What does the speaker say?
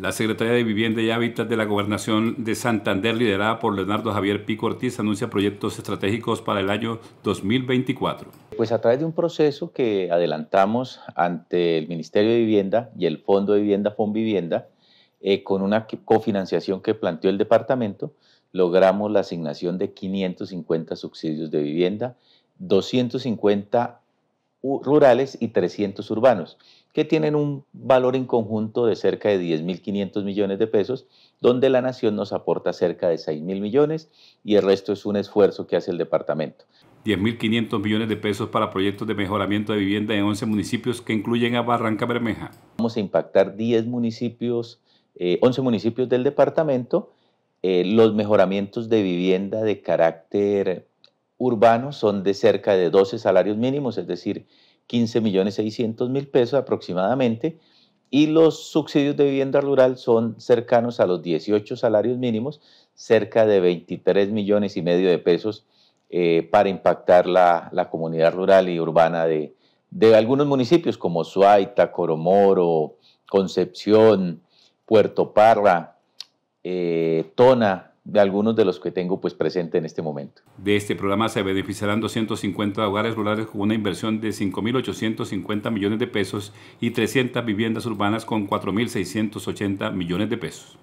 La Secretaría de Vivienda y Hábitat de la Gobernación de Santander, liderada por Leonardo Javier Pico Ortiz, anuncia proyectos estratégicos para el año 2024. Pues a través de un proceso que adelantamos ante el Ministerio de Vivienda y el Fondo de Vivienda Fonvivienda, eh, con una cofinanciación que planteó el departamento, logramos la asignación de 550 subsidios de vivienda, 250 rurales y 300 urbanos, que tienen un valor en conjunto de cerca de 10.500 millones de pesos, donde la nación nos aporta cerca de 6.000 millones y el resto es un esfuerzo que hace el departamento. 10.500 millones de pesos para proyectos de mejoramiento de vivienda en 11 municipios que incluyen a Barranca Bermeja. Vamos a impactar 10 municipios, 11 eh, municipios del departamento, eh, los mejoramientos de vivienda de carácter urbanos son de cerca de 12 salarios mínimos, es decir, 15 millones mil pesos aproximadamente, y los subsidios de vivienda rural son cercanos a los 18 salarios mínimos, cerca de 23 millones y medio de pesos eh, para impactar la, comunidad rural y urbana de, algunos municipios como Suaita, Coromoro, Concepción, Puerto Parra, eh, Tona, de algunos de los que tengo pues presente en este momento. De este programa se beneficiarán 250 hogares rurales con una inversión de 5.850 millones de pesos y 300 viviendas urbanas con 4.680 millones de pesos.